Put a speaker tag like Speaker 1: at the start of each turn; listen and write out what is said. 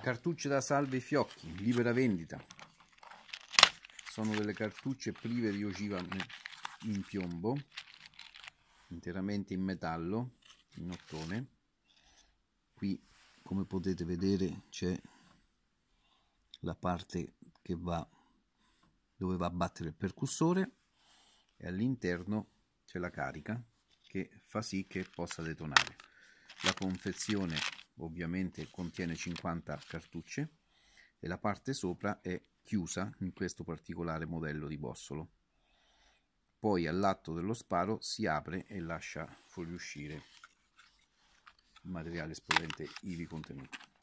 Speaker 1: cartucce da salve fiocchi libera vendita sono delle cartucce prive di ogiva in piombo interamente in metallo in ottone qui come potete vedere c'è la parte che va dove va a battere il percussore e all'interno c'è la carica che fa sì che possa detonare la confezione ovviamente contiene 50 cartucce e la parte sopra è chiusa in questo particolare modello di bossolo. Poi all'atto dello sparo si apre e lascia fuoriuscire il materiale esplodente ivi contenuto.